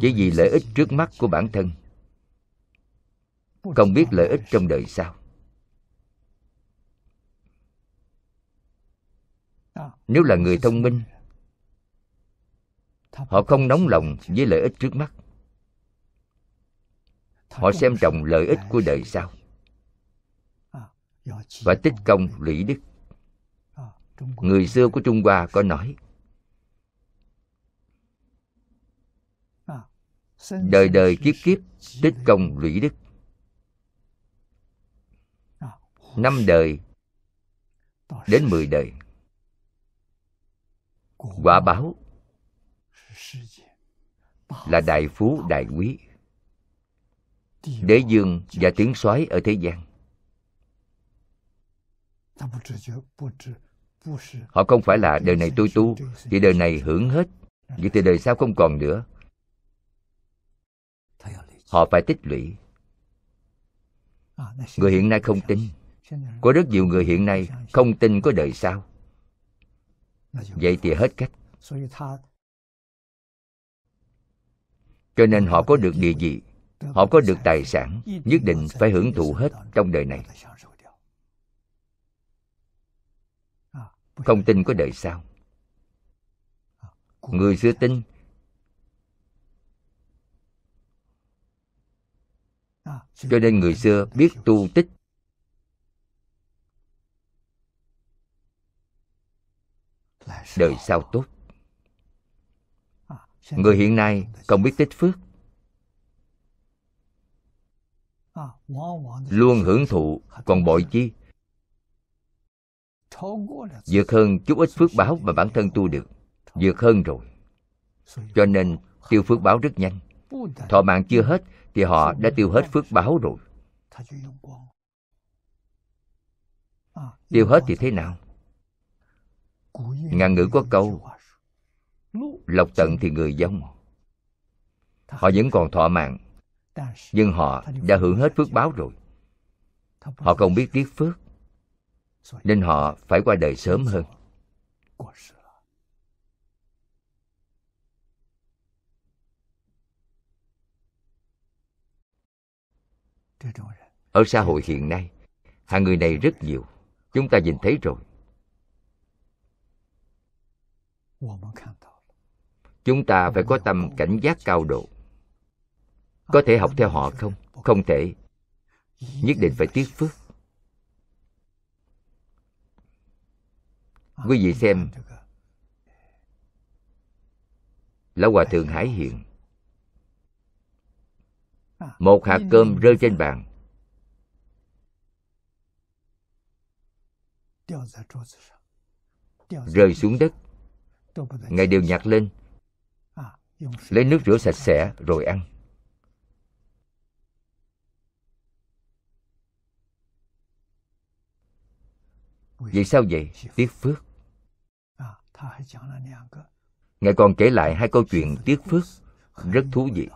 chỉ vì lợi ích trước mắt của bản thân không biết lợi ích trong đời sau nếu là người thông minh họ không nóng lòng với lợi ích trước mắt họ xem trọng lợi ích của đời sau và tích công lũy đức người xưa của trung hoa có nói đời đời kiếp kiếp tích công lũy đức năm đời đến mười đời quả báo là đại phú đại quý đế dương và tướng soái ở thế gian họ không phải là đời này tôi tu thì đời này hưởng hết vậy thì đời sau không còn nữa họ phải tích lũy người hiện nay không tin có rất nhiều người hiện nay không tin có đời sau vậy thì hết cách cho nên họ có được địa vị họ có được tài sản nhất định phải hưởng thụ hết trong đời này không tin có đời sau người xưa tin cho nên người xưa biết tu tích đời sau tốt người hiện nay không biết tích phước luôn hưởng thụ còn bội chi vượt hơn chút ít phước báo mà bản thân tu được vượt hơn rồi cho nên tiêu phước báo rất nhanh thọ mạng chưa hết thì họ đã tiêu hết phước báo rồi tiêu hết thì thế nào ngàn ngữ có câu lộc tận thì người dông họ vẫn còn thọ mạng nhưng họ đã hưởng hết phước báo rồi họ không biết tiếc phước nên họ phải qua đời sớm hơn Ở xã hội hiện nay, hạng người này rất nhiều. Chúng ta nhìn thấy rồi. Chúng ta phải có tâm cảnh giác cao độ. Có thể học theo họ không? Không thể. Nhất định phải tiếc phước. Quý vị xem Lão Hòa Thượng Hải Hiện một hạt cơm rơi trên bàn rơi xuống đất ngài đều nhặt lên lấy nước rửa sạch sẽ rồi ăn vì sao vậy tiếc phước à, ngài còn kể lại hai câu chuyện tiếc phước rất thú vị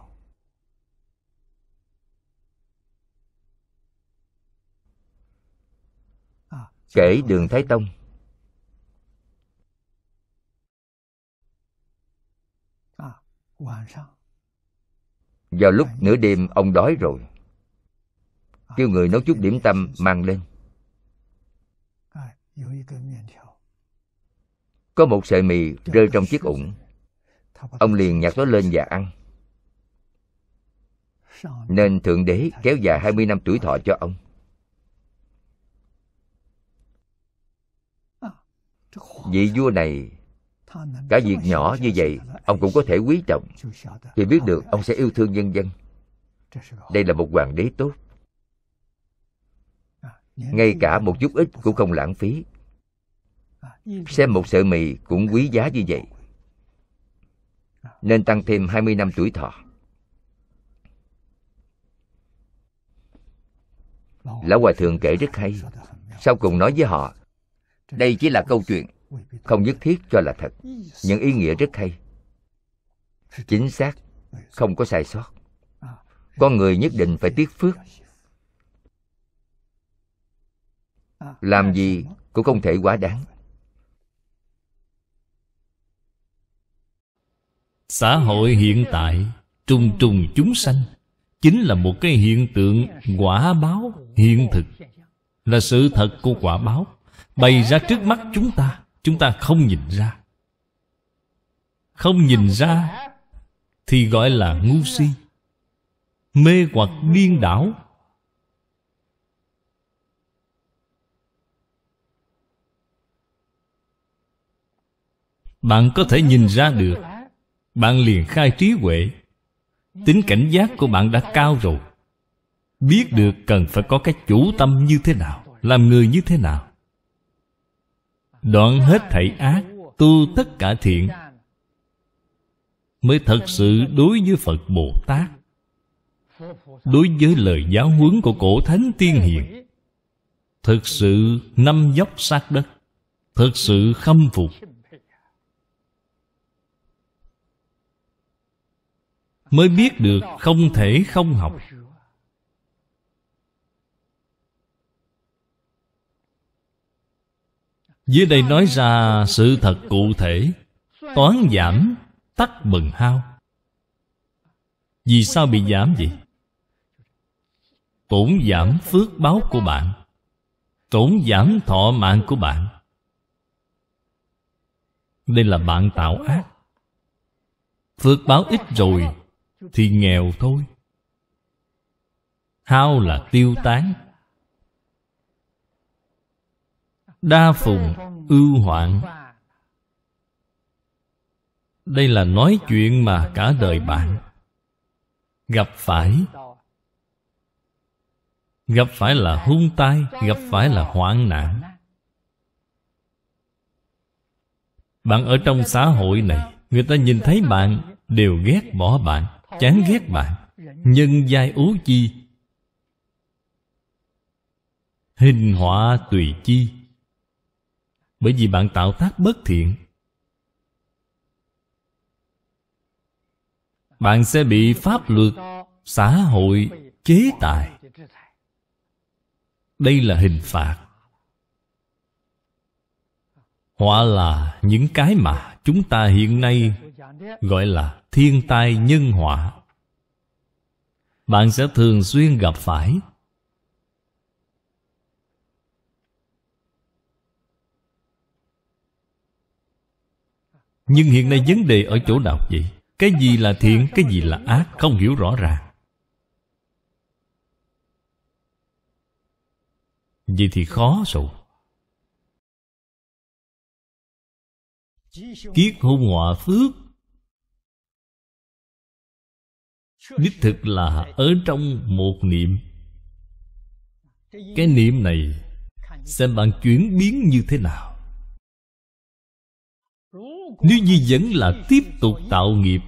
kể đường Thái Tông. Vào lúc nửa đêm ông đói rồi Kêu người nấu chút điểm tâm mang lên Có một sợi mì rơi trong chiếc ủng Ông liền nhặt nó lên và ăn Nên Thượng Đế kéo dài 20 năm tuổi thọ cho ông vị vua này cả việc nhỏ như vậy ông cũng có thể quý trọng thì biết được ông sẽ yêu thương nhân dân đây là một hoàng đế tốt ngay cả một chút ít cũng không lãng phí xem một sợi mì cũng quý giá như vậy nên tăng thêm 20 năm tuổi thọ lão hòa thượng kể rất hay sau cùng nói với họ đây chỉ là câu chuyện không nhất thiết cho là thật những ý nghĩa rất hay chính xác không có sai sót con người nhất định phải tiếc phước làm gì cũng không thể quá đáng xã hội hiện tại trùng trùng chúng sanh chính là một cái hiện tượng quả báo hiện thực là sự thật của quả báo bày ra trước mắt chúng ta chúng ta không nhìn ra không nhìn ra thì gọi là ngu si mê hoặc điên đảo bạn có thể nhìn ra được bạn liền khai trí huệ tính cảnh giác của bạn đã cao rồi biết được cần phải có cái chủ tâm như thế nào làm người như thế nào đoạn hết thảy ác tu tất cả thiện mới thật sự đối với phật bồ tát đối với lời giáo huấn của cổ thánh tiên hiền thực sự năm dốc sát đất thực sự khâm phục mới biết được không thể không học Dưới đây nói ra sự thật cụ thể Toán giảm tắt bần hao Vì sao bị giảm vậy? tổn giảm phước báo của bạn tổn giảm thọ mạng của bạn Đây là bạn tạo ác Phước báo ít rồi Thì nghèo thôi Hao là tiêu tán Đa phùng ưu hoạn Đây là nói chuyện mà cả đời bạn Gặp phải Gặp phải là hung tai Gặp phải là hoạn nạn Bạn ở trong xã hội này Người ta nhìn thấy bạn Đều ghét bỏ bạn Chán ghét bạn Nhân giai ố chi Hình họa tùy chi bởi vì bạn tạo tác bất thiện bạn sẽ bị pháp luật xã hội chế tài đây là hình phạt họa là những cái mà chúng ta hiện nay gọi là thiên tai nhân họa bạn sẽ thường xuyên gặp phải Nhưng hiện nay vấn đề ở chỗ nào vậy? Cái gì là thiện, cái gì là ác Không hiểu rõ ràng Vậy thì khó rồi Kiết hung họa phước Đích thực là ở trong một niệm Cái niệm này Xem bạn chuyển biến như thế nào nếu như vẫn là tiếp tục tạo nghiệp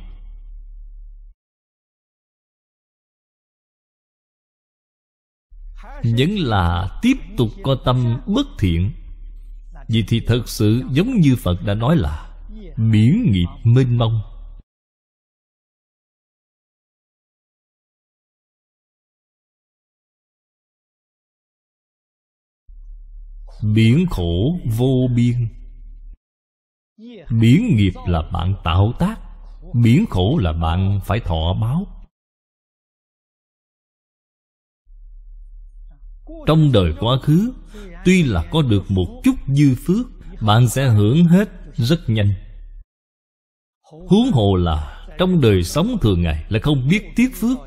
Vẫn là tiếp tục có tâm bất thiện Vì thì thật sự giống như Phật đã nói là Biển nghiệp mênh mông Biển khổ vô biên biến nghiệp là bạn tạo tác biến khổ là bạn phải thọ báo trong đời quá khứ tuy là có được một chút dư phước bạn sẽ hưởng hết rất nhanh huống hồ là trong đời sống thường ngày là không biết tiếc phước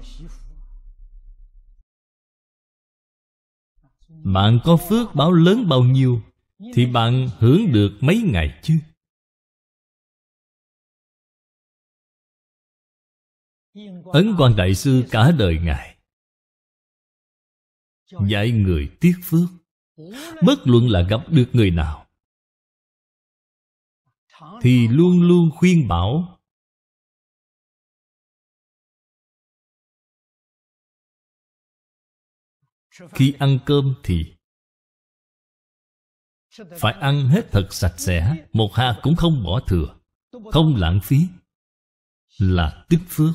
bạn có phước báo lớn bao nhiêu thì bạn hưởng được mấy ngày chứ Ấn quan đại sư cả đời ngài Dạy người tiết phước Bất luận là gặp được người nào Thì luôn luôn khuyên bảo Khi ăn cơm thì Phải ăn hết thật sạch sẽ Một hạt cũng không bỏ thừa Không lãng phí Là tích phước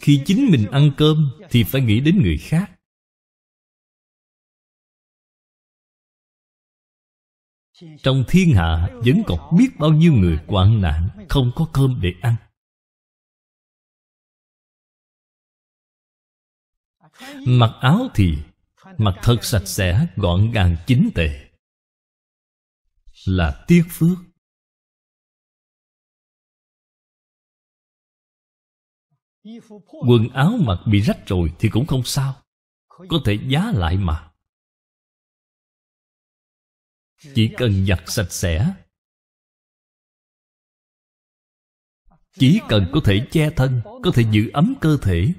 khi chính mình ăn cơm thì phải nghĩ đến người khác trong thiên hạ vẫn còn biết bao nhiêu người hoạn nạn không có cơm để ăn mặc áo thì mặc thật sạch sẽ gọn gàng chính tề là tiếc phước quần áo mặc bị rách rồi thì cũng không sao có thể giá lại mà chỉ cần giặt sạch sẽ chỉ cần có thể che thân có thể giữ ấm cơ thể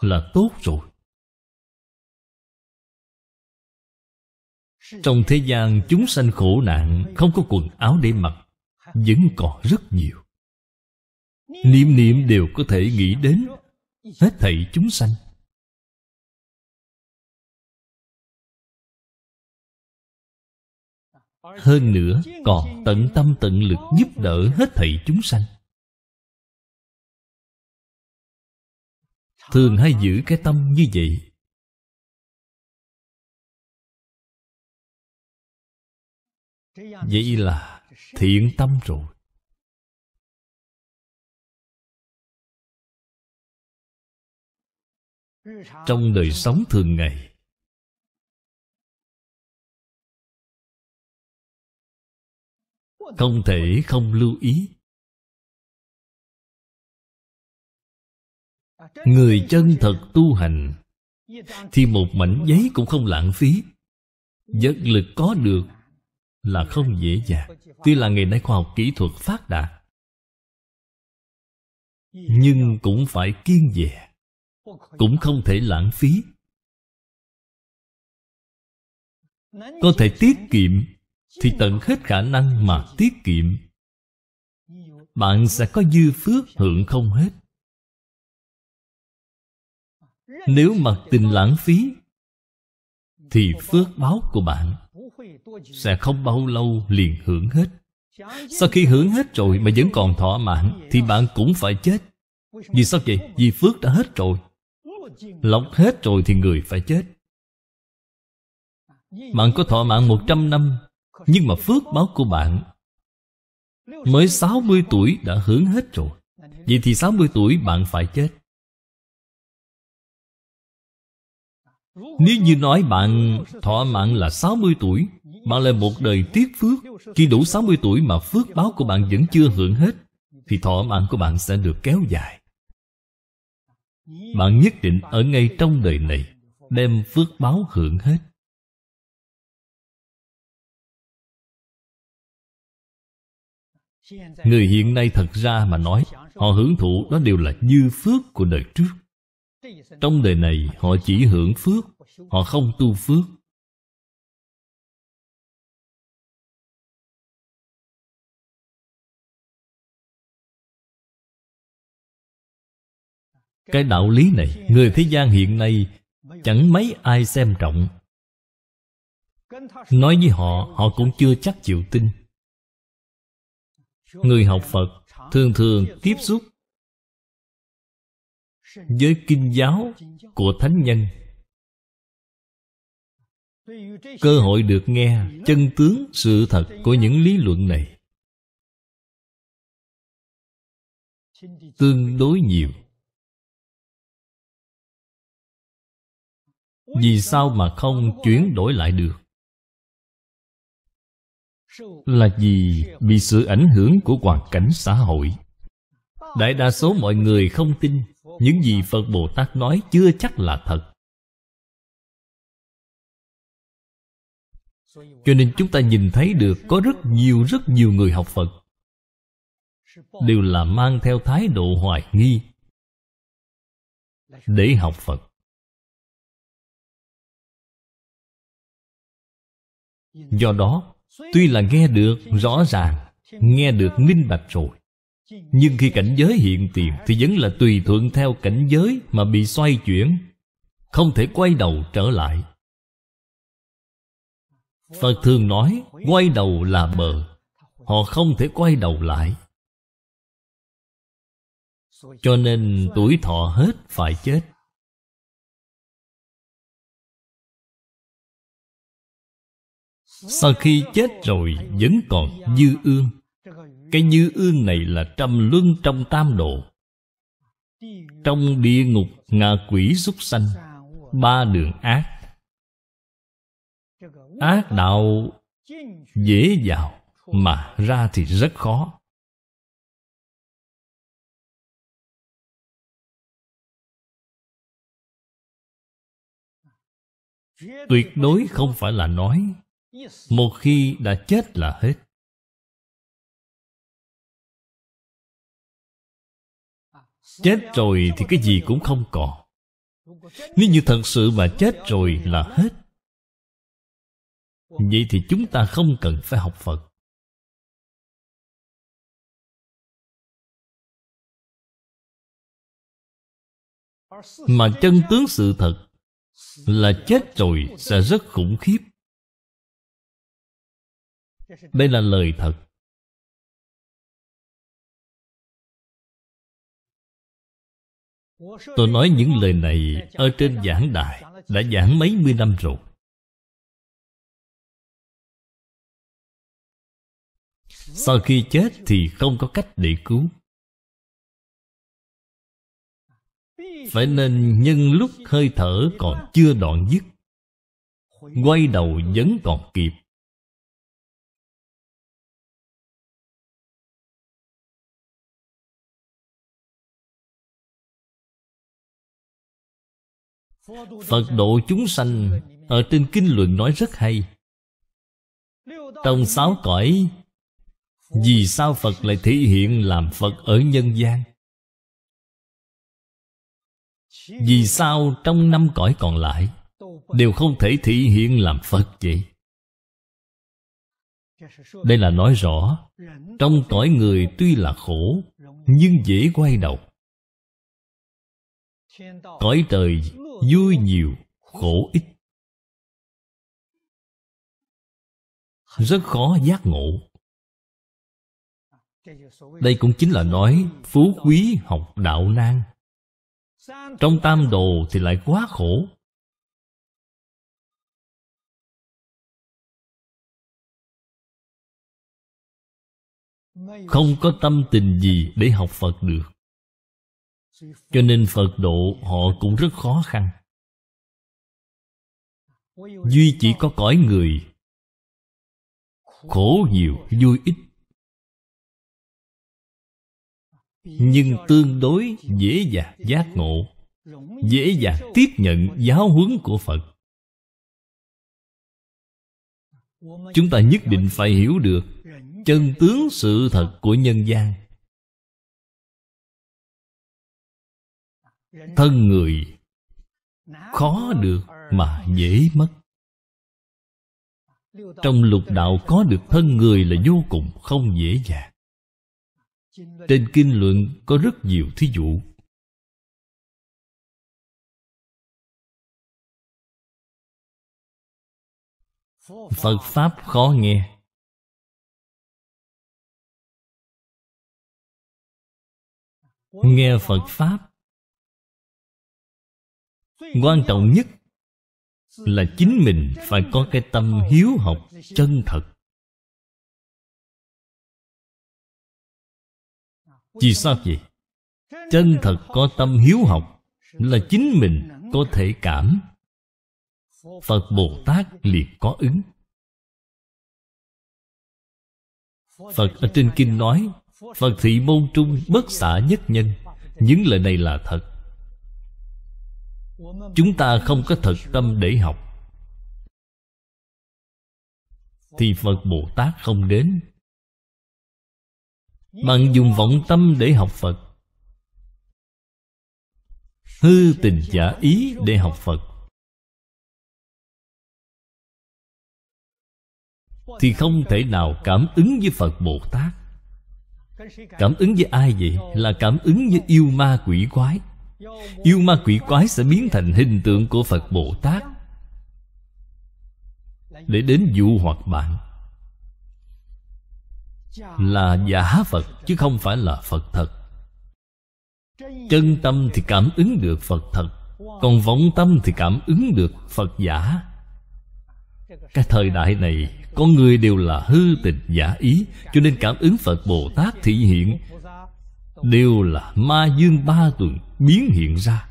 là tốt rồi trong thế gian chúng sanh khổ nạn không có quần áo để mặc vẫn còn rất nhiều niệm niệm đều có thể nghĩ đến hết thảy chúng sanh hơn nữa còn tận tâm tận lực giúp đỡ hết thảy chúng sanh thường hay giữ cái tâm như vậy vậy là thiện tâm rồi trong đời sống thường ngày không thể không lưu ý người chân thật tu hành thì một mảnh giấy cũng không lãng phí Giấc lực có được là không dễ dàng Tuy là ngày nay khoa học kỹ thuật phát đạt Nhưng cũng phải kiên dè cũng không thể lãng phí có thể tiết kiệm thì tận hết khả năng mà tiết kiệm bạn sẽ có dư phước hưởng không hết nếu mặc tình lãng phí thì phước báo của bạn sẽ không bao lâu liền hưởng hết sau khi hưởng hết rồi mà vẫn còn thỏa mãn thì bạn cũng phải chết vì sao vậy vì phước đã hết rồi Lọc hết rồi thì người phải chết Bạn có thọ mạng 100 năm Nhưng mà phước báo của bạn Mới 60 tuổi đã hưởng hết rồi Vậy thì 60 tuổi bạn phải chết Nếu như nói bạn thọ mạng là 60 tuổi Bạn lại một đời tiếc phước Khi đủ 60 tuổi mà phước báo của bạn vẫn chưa hưởng hết Thì thọ mạng của bạn sẽ được kéo dài bạn nhất định ở ngay trong đời này đem phước báo hưởng hết người hiện nay thật ra mà nói họ hưởng thụ đó đều là như phước của đời trước trong đời này họ chỉ hưởng phước họ không tu phước Cái đạo lý này Người thế gian hiện nay Chẳng mấy ai xem trọng Nói với họ Họ cũng chưa chắc chịu tin Người học Phật Thường thường tiếp xúc Với kinh giáo Của Thánh Nhân Cơ hội được nghe Chân tướng sự thật Của những lý luận này Tương đối nhiều Vì sao mà không chuyển đổi lại được Là vì bị sự ảnh hưởng của hoàn cảnh xã hội Đại đa số mọi người không tin Những gì Phật Bồ Tát nói chưa chắc là thật Cho nên chúng ta nhìn thấy được Có rất nhiều rất nhiều người học Phật Đều là mang theo thái độ hoài nghi Để học Phật Do đó Tuy là nghe được rõ ràng Nghe được minh bạch rồi Nhưng khi cảnh giới hiện tiền Thì vẫn là tùy thuận theo cảnh giới Mà bị xoay chuyển Không thể quay đầu trở lại Phật thường nói Quay đầu là bờ Họ không thể quay đầu lại Cho nên tuổi thọ hết phải chết Sau khi chết rồi vẫn còn dư ương Cái dư ương này là trăm luân trong tam độ Trong địa ngục ngạ quỷ súc sanh Ba đường ác Ác đạo dễ vào Mà ra thì rất khó tuyệt đối không phải là nói một khi đã chết là hết chết rồi thì cái gì cũng không còn nếu như thật sự mà chết rồi là hết vậy thì chúng ta không cần phải học phật mà chân tướng sự thật là chết rồi sẽ rất khủng khiếp đây là lời thật tôi nói những lời này ở trên giảng đài đã giảng mấy mươi năm rồi sau khi chết thì không có cách để cứu phải nên nhân lúc hơi thở còn chưa đoạn dứt quay đầu vẫn còn kịp Phật độ chúng sanh Ở trên kinh luận nói rất hay Trong sáu cõi Vì sao Phật lại thể hiện làm Phật ở nhân gian Vì sao trong năm cõi còn lại Đều không thể thể hiện làm Phật vậy đây là nói rõ Trong cõi người tuy là khổ Nhưng dễ quay đầu Cõi trời vui nhiều khổ ít rất khó giác ngộ đây cũng chính là nói phú quý học đạo nan trong tam đồ thì lại quá khổ không có tâm tình gì để học phật được cho nên phật độ họ cũng rất khó khăn duy chỉ có cõi người khổ nhiều vui ít nhưng tương đối dễ dàng giác ngộ dễ dàng tiếp nhận giáo huấn của phật chúng ta nhất định phải hiểu được chân tướng sự thật của nhân gian thân người khó được mà dễ mất trong lục đạo có được thân người là vô cùng không dễ dàng trên kinh luận có rất nhiều thí dụ phật pháp khó nghe nghe phật pháp quan trọng nhất là chính mình phải có cái tâm hiếu học chân thật vì sao vậy chân thật có tâm hiếu học là chính mình có thể cảm phật bồ tát liền có ứng phật ở trên kinh nói phật thị môn trung bất xả nhất nhân những lời này là thật chúng ta không có thật tâm để học thì phật bồ tát không đến bạn dùng vọng tâm để học phật hư tình giả ý để học phật thì không thể nào cảm ứng với phật bồ tát cảm ứng với ai vậy là cảm ứng với yêu ma quỷ quái Yêu ma quỷ quái sẽ biến thành hình tượng của Phật Bồ Tát Để đến dụ hoặc bạn Là giả Phật chứ không phải là Phật thật Chân tâm thì cảm ứng được Phật thật Còn vọng tâm thì cảm ứng được Phật giả Cái thời đại này Con người đều là hư tịch giả ý Cho nên cảm ứng Phật Bồ Tát thị hiện Đều là ma dương ba tuần biến hiện ra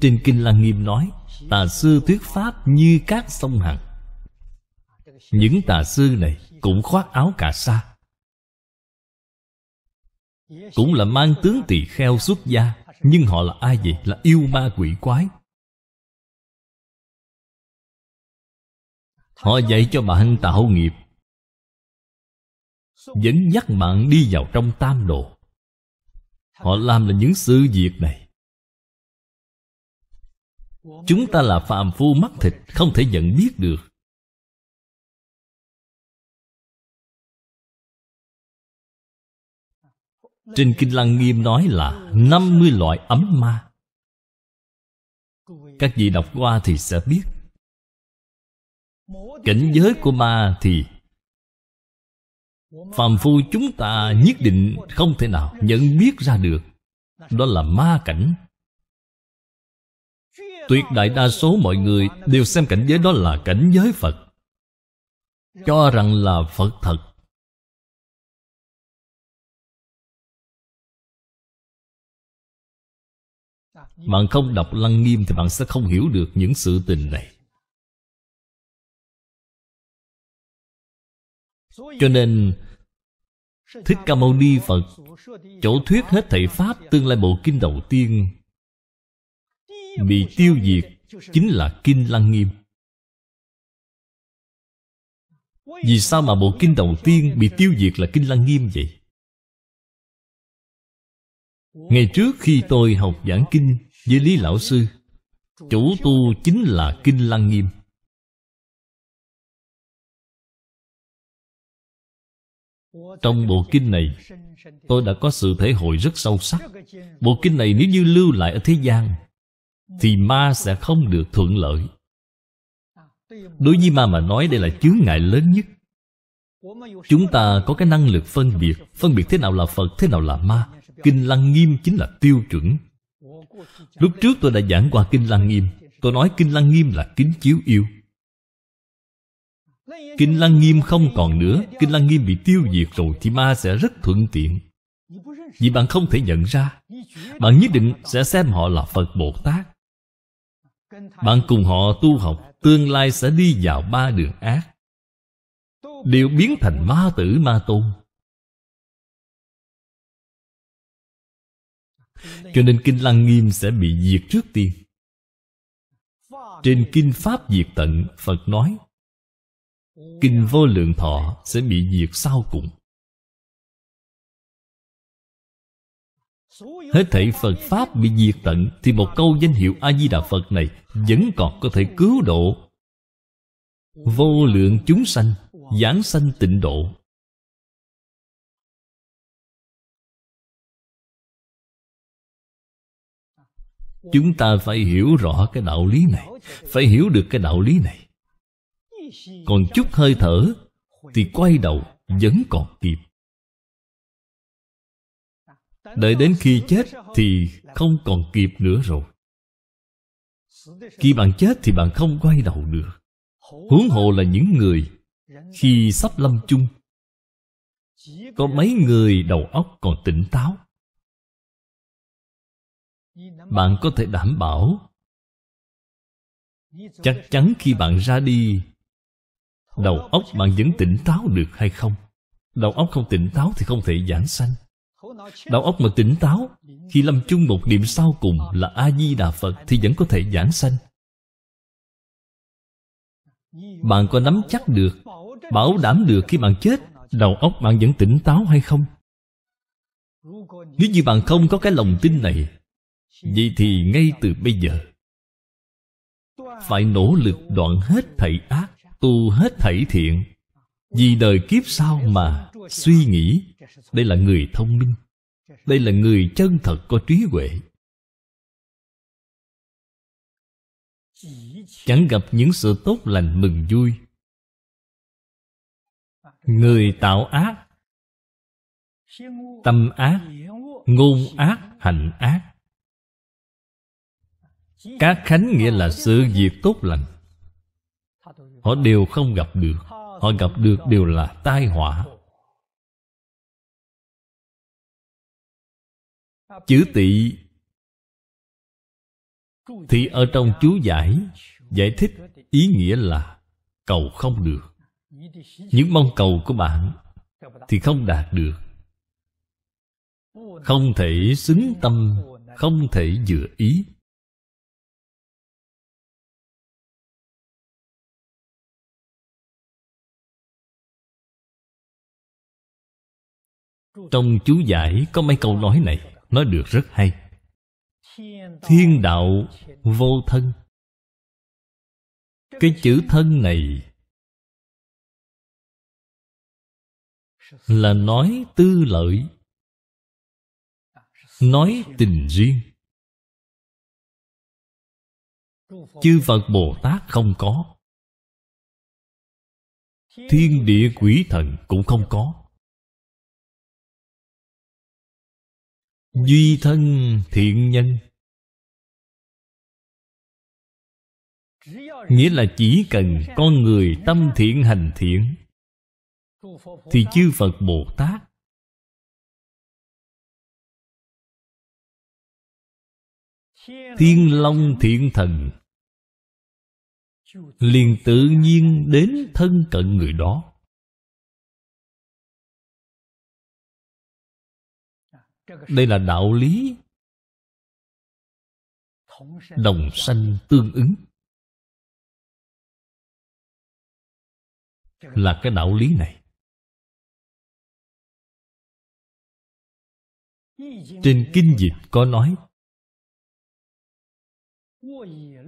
Trên Kinh Lăng Nghiêm nói Tà sư thuyết pháp như các sông hằng Những tà sư này cũng khoác áo cà sa Cũng là mang tướng tỳ kheo xuất gia Nhưng họ là ai vậy? Là yêu ma quỷ quái Họ dạy cho bạn tạo nghiệp vẫn dắt mạng đi vào trong tam độ Họ làm là những sự việc này Chúng ta là phàm phu mắt thịt Không thể nhận biết được Trên Kinh Lăng Nghiêm nói là 50 loại ấm ma Các vị đọc qua thì sẽ biết Cảnh giới của ma thì phàm phu chúng ta nhất định không thể nào nhận biết ra được đó là ma cảnh tuyệt đại đa số mọi người đều xem cảnh giới đó là cảnh giới phật cho rằng là phật thật bạn không đọc lăng nghiêm thì bạn sẽ không hiểu được những sự tình này cho nên Thích Ca Mâu Ni Phật Chỗ thuyết hết thầy Pháp Tương lai bộ kinh đầu tiên Bị tiêu diệt Chính là Kinh Lăng Nghiêm Vì sao mà bộ kinh đầu tiên Bị tiêu diệt là Kinh Lăng Nghiêm vậy? Ngày trước khi tôi học giảng kinh Với Lý Lão Sư Chủ tu chính là Kinh Lăng Nghiêm Trong bộ kinh này Tôi đã có sự thể hội rất sâu sắc Bộ kinh này nếu như lưu lại ở thế gian Thì ma sẽ không được thuận lợi Đối với ma mà nói đây là chướng ngại lớn nhất Chúng ta có cái năng lực phân biệt Phân biệt thế nào là Phật, thế nào là ma Kinh Lăng Nghiêm chính là tiêu chuẩn Lúc trước tôi đã giảng qua Kinh Lăng Nghiêm Tôi nói Kinh Lăng Nghiêm là kính chiếu yêu Kinh Lăng Nghiêm không còn nữa Kinh Lăng Nghiêm bị tiêu diệt rồi Thì ma sẽ rất thuận tiện Vì bạn không thể nhận ra Bạn nhất định sẽ xem họ là Phật Bồ Tát Bạn cùng họ tu học Tương lai sẽ đi vào ba đường ác Đều biến thành ma tử ma tôn Cho nên Kinh Lăng Nghiêm sẽ bị diệt trước tiên Trên Kinh Pháp Diệt Tận Phật nói kinh vô lượng thọ sẽ bị diệt sau cùng hết thảy phật pháp bị diệt tận thì một câu danh hiệu a di đà phật này vẫn còn có thể cứu độ vô lượng chúng sanh giảng sanh tịnh độ chúng ta phải hiểu rõ cái đạo lý này phải hiểu được cái đạo lý này còn chút hơi thở thì quay đầu vẫn còn kịp đợi đến khi chết thì không còn kịp nữa rồi khi bạn chết thì bạn không quay đầu được huống hồ là những người khi sắp lâm chung có mấy người đầu óc còn tỉnh táo bạn có thể đảm bảo chắc chắn khi bạn ra đi đầu óc bạn vẫn tỉnh táo được hay không đầu óc không tỉnh táo thì không thể giảng sanh đầu óc mà tỉnh táo khi lâm chung một điểm sau cùng là a di đà phật thì vẫn có thể giảng sanh bạn có nắm chắc được bảo đảm được khi bạn chết đầu óc bạn vẫn tỉnh táo hay không nếu như bạn không có cái lòng tin này vậy thì ngay từ bây giờ phải nỗ lực đoạn hết thảy ác tu hết thảy thiện vì đời kiếp sau mà suy nghĩ đây là người thông minh đây là người chân thật có trí huệ chẳng gặp những sự tốt lành mừng vui người tạo ác tâm ác ngôn ác hành ác các khánh nghĩa là sự việc tốt lành Họ đều không gặp được Họ gặp được đều là tai họa Chữ tỵ Thì ở trong chú giải Giải thích ý nghĩa là Cầu không được Những mong cầu của bạn Thì không đạt được Không thể xứng tâm Không thể dựa ý Trong chú giải có mấy câu nói này Nói được rất hay Thiên đạo vô thân Cái chữ thân này Là nói tư lợi Nói tình riêng Chư Phật Bồ Tát không có Thiên địa quỷ thần cũng không có duy thân thiện nhân nghĩa là chỉ cần con người tâm thiện hành thiện thì chư phật bồ tát thiên long thiện thần liền tự nhiên đến thân cận người đó đây là đạo lý đồng sanh tương ứng là cái đạo lý này trên kinh dịch có nói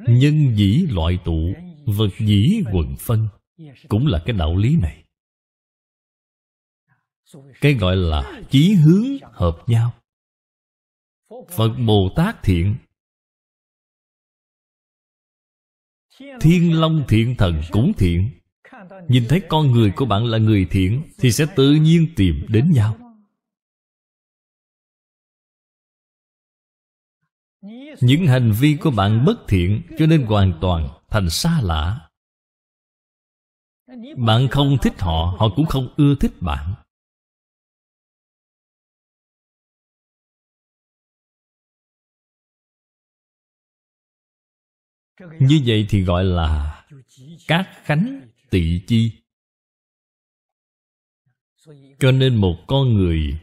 nhân dĩ loại tụ vật dĩ quần phân cũng là cái đạo lý này cái gọi là chí hướng hợp nhau phật bồ tát thiện thiên long thiện thần cũng thiện nhìn thấy con người của bạn là người thiện thì sẽ tự nhiên tìm đến nhau những hành vi của bạn bất thiện cho nên hoàn toàn thành xa lạ bạn không thích họ họ cũng không ưa thích bạn như vậy thì gọi là các khánh tị chi cho nên một con người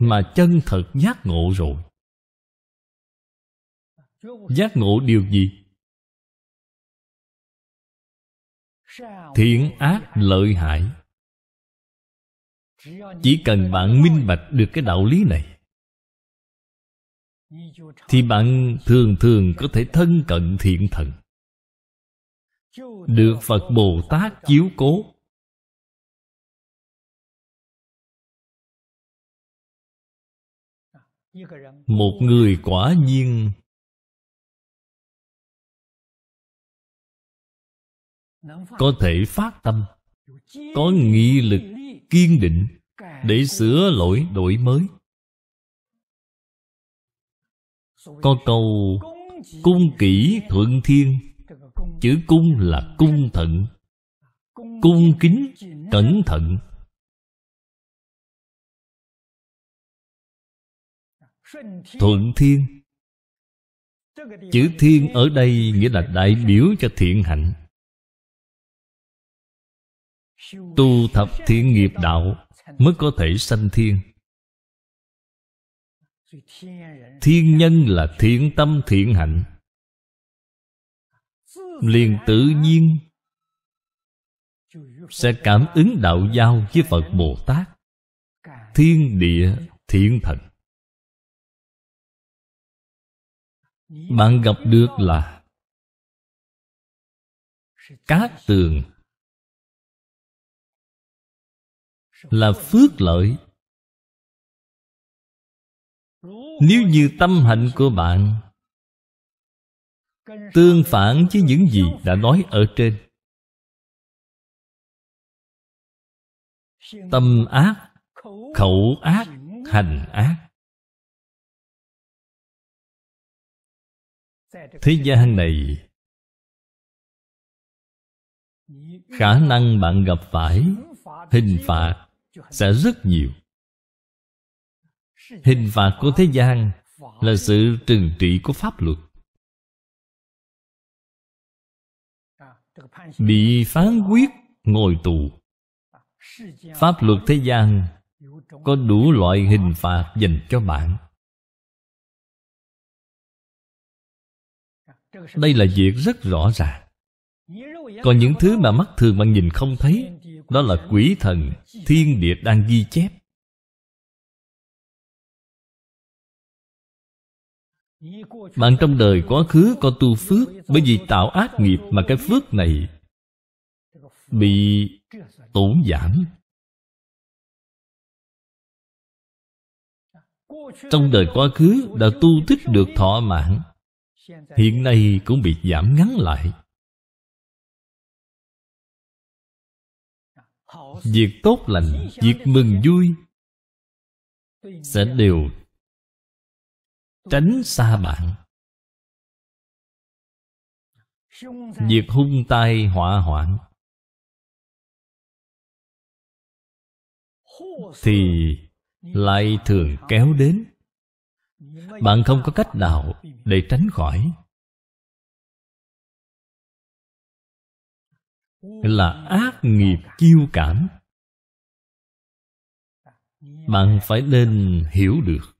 mà chân thật giác ngộ rồi giác ngộ điều gì thiện ác lợi hại chỉ cần bạn minh bạch được cái đạo lý này thì bạn thường thường có thể thân cận thiện thần được phật bồ tát chiếu cố một người quả nhiên có thể phát tâm có nghị lực kiên định để sửa lỗi đổi mới có câu Cung kỹ thuận thiên Chữ cung là cung thận Cung kính cẩn thận Thuận thiên Chữ thiên ở đây nghĩa là đại biểu cho thiện hạnh Tu thập thiện nghiệp đạo Mới có thể sanh thiên thiên nhân là thiện tâm thiện hạnh liền tự nhiên sẽ cảm ứng đạo giao với phật bồ tát thiên địa thiện thần bạn gặp được là cát tường là phước lợi Nếu như tâm hạnh của bạn Tương phản với những gì đã nói ở trên Tâm ác Khẩu ác Hành ác Thế gian này Khả năng bạn gặp phải Hình phạt Sẽ rất nhiều hình phạt của thế gian là sự trừng trị của pháp luật bị phán quyết ngồi tù pháp luật thế gian có đủ loại hình phạt dành cho bạn đây là việc rất rõ ràng còn những thứ mà mắt thường bạn nhìn không thấy đó là quỷ thần thiên địa đang ghi chép Bạn trong đời quá khứ có tu phước Bởi vì tạo ác nghiệp mà cái phước này Bị tổn giảm Trong đời quá khứ đã tu thích được thọ mạng Hiện nay cũng bị giảm ngắn lại Việc tốt lành, việc mừng vui Sẽ đều tránh xa bạn việc hung tai họa hoạn thì lại thường kéo đến bạn không có cách nào để tránh khỏi là ác nghiệp kiêu cảm bạn phải nên hiểu được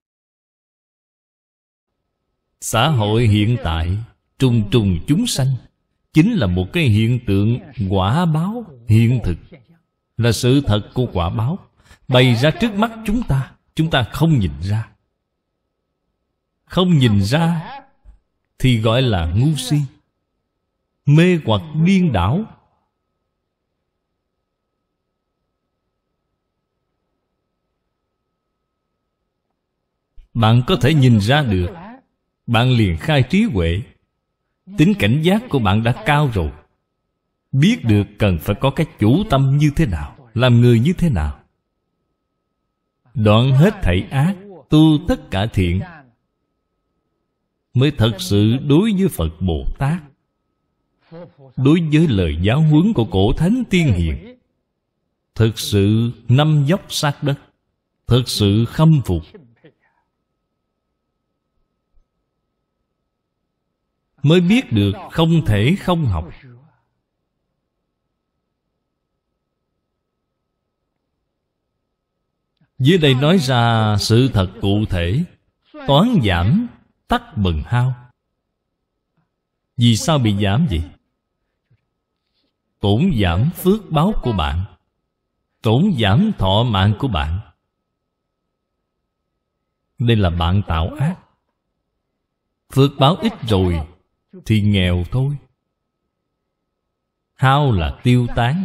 xã hội hiện tại trùng trùng chúng sanh chính là một cái hiện tượng quả báo hiện thực là sự thật của quả báo bày ra trước mắt chúng ta chúng ta không nhìn ra không nhìn ra thì gọi là ngu si mê hoặc điên đảo bạn có thể nhìn ra được bạn liền khai trí huệ tính cảnh giác của bạn đã cao rồi biết được cần phải có cái chủ tâm như thế nào làm người như thế nào đoạn hết thảy ác tu tất cả thiện mới thật sự đối với phật bồ tát đối với lời giáo huấn của cổ thánh tiên hiền thực sự năm dốc sát đất thực sự khâm phục mới biết được không thể không học dưới đây nói ra sự thật cụ thể toán giảm tắt bần hao vì sao bị giảm vậy tổn giảm phước báo của bạn tổn giảm thọ mạng của bạn đây là bạn tạo ác phước báo ít rồi thì nghèo thôi hao là tiêu tán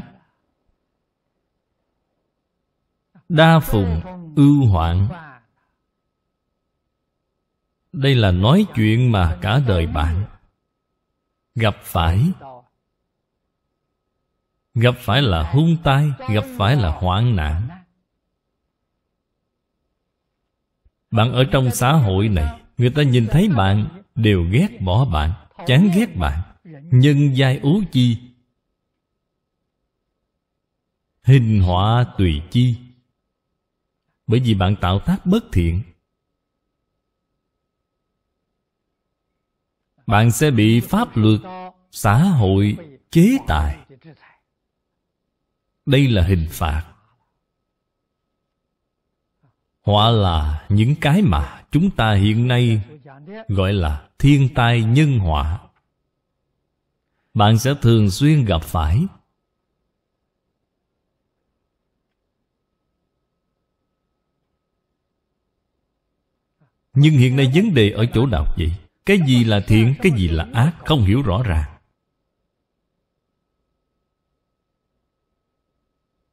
đa phùng ưu hoạn đây là nói chuyện mà cả đời bạn gặp phải gặp phải là hung tai gặp phải là hoạn nạn bạn ở trong xã hội này người ta nhìn thấy bạn đều ghét bỏ bạn chán ghét bạn nhân giai ố chi hình họa tùy chi bởi vì bạn tạo tác bất thiện bạn sẽ bị pháp luật xã hội chế tài đây là hình phạt họa là những cái mà chúng ta hiện nay gọi là thiên tai nhân họa bạn sẽ thường xuyên gặp phải nhưng hiện nay vấn đề ở chỗ nào vậy cái gì là thiện cái gì là ác không hiểu rõ ràng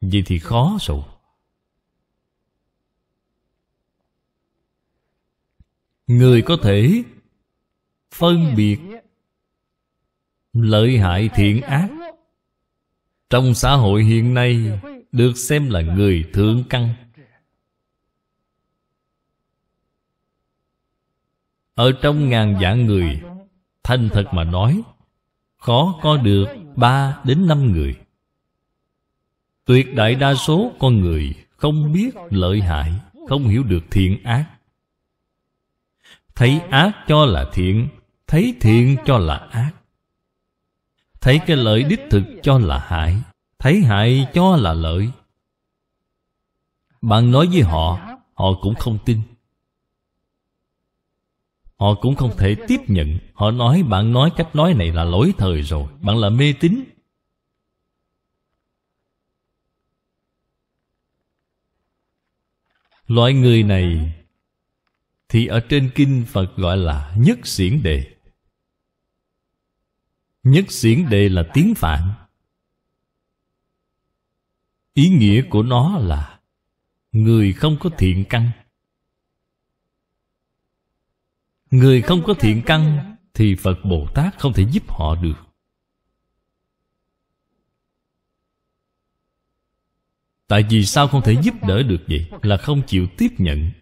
vậy thì khó rồi người có thể phân biệt lợi hại thiện ác trong xã hội hiện nay được xem là người thượng căn ở trong ngàn vạn người thành thật mà nói khó có được ba đến năm người tuyệt đại đa số con người không biết lợi hại không hiểu được thiện ác thấy ác cho là thiện thấy thiện cho là ác Thấy cái lợi đích thực cho là hại Thấy hại cho là lợi Bạn nói với họ Họ cũng không tin Họ cũng không thể tiếp nhận Họ nói bạn nói cách nói này là lỗi thời rồi Bạn là mê tín Loại người này Thì ở trên kinh Phật gọi là nhất xiển đề Nhất diễn đề là tiếng phạn Ý nghĩa của nó là Người không có thiện căn Người không có thiện căn Thì Phật Bồ Tát không thể giúp họ được Tại vì sao không thể giúp đỡ được vậy Là không chịu tiếp nhận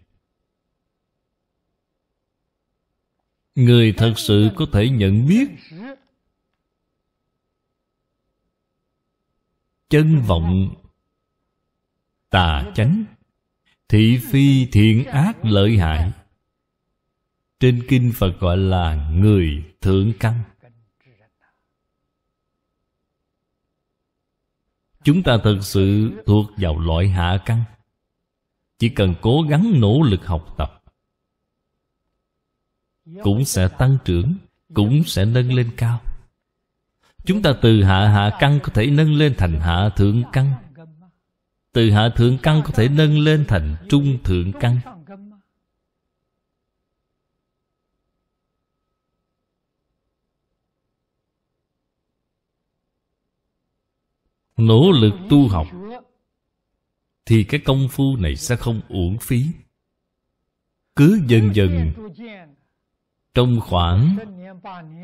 Người thật sự có thể nhận biết chân vọng tà chánh thị phi thiện ác lợi hại trên kinh phật gọi là người thượng căn chúng ta thật sự thuộc vào loại hạ căn chỉ cần cố gắng nỗ lực học tập cũng sẽ tăng trưởng cũng sẽ nâng lên cao Chúng ta từ hạ hạ căn có thể nâng lên thành hạ thượng căn Từ hạ thượng căn có thể nâng lên thành trung thượng căn Nỗ lực tu học Thì cái công phu này sẽ không uổng phí Cứ dần dần Trong khoảng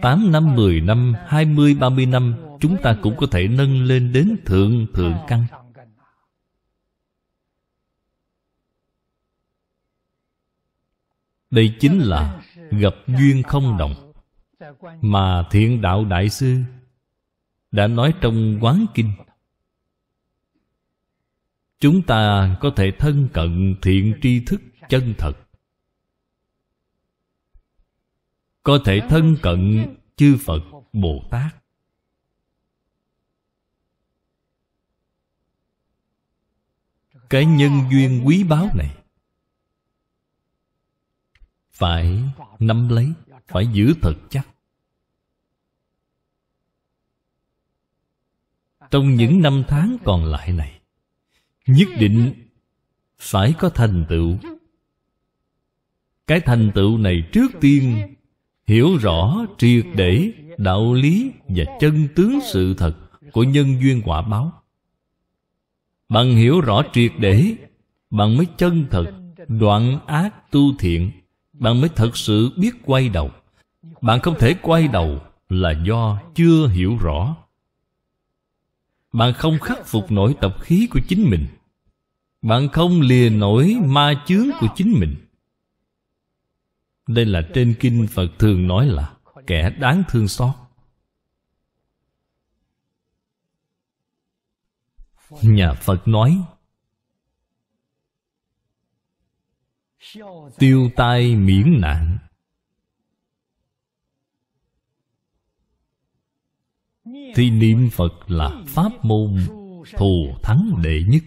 8 năm, 10 năm, 20, 30 năm Chúng ta cũng có thể nâng lên đến thượng thượng căn Đây chính là gặp duyên không động Mà thiện đạo đại sư Đã nói trong quán kinh Chúng ta có thể thân cận thiện tri thức chân thật có thể thân cận chư phật bồ tát cái nhân duyên quý báu này phải nắm lấy phải giữ thật chắc trong những năm tháng còn lại này nhất định phải có thành tựu cái thành tựu này trước tiên hiểu rõ triệt để đạo lý và chân tướng sự thật của nhân duyên quả báo bằng hiểu rõ triệt để bạn mới chân thật đoạn ác tu thiện bạn mới thật sự biết quay đầu bạn không thể quay đầu là do chưa hiểu rõ bạn không khắc phục nổi tập khí của chính mình bạn không lìa nổi ma chướng của chính mình đây là trên kinh Phật thường nói là Kẻ đáng thương xót Nhà Phật nói Tiêu tai miễn nạn Thì niệm Phật là pháp môn thù thắng đệ nhất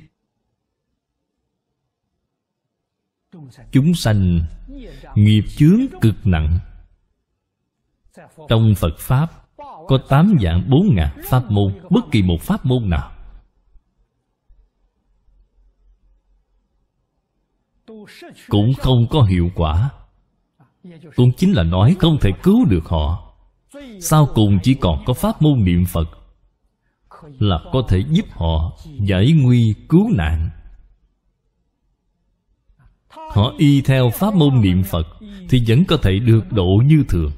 chúng sanh nghiệp chướng cực nặng trong phật pháp có tám dạng bốn ngàn pháp môn bất kỳ một pháp môn nào cũng không có hiệu quả cũng chính là nói không thể cứu được họ sau cùng chỉ còn có pháp môn niệm phật là có thể giúp họ giải nguy cứu nạn Họ y theo pháp môn niệm Phật Thì vẫn có thể được độ như thường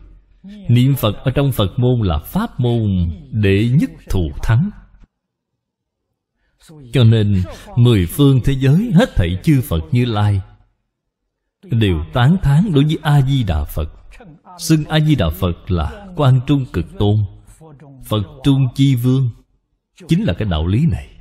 Niệm Phật ở trong Phật môn là pháp môn Đệ nhất thù thắng Cho nên Mười phương thế giới Hết thảy chư Phật như Lai Đều tán thán đối với A-di-đà Phật Xưng A-di-đà Phật là Quan trung cực tôn Phật trung chi vương Chính là cái đạo lý này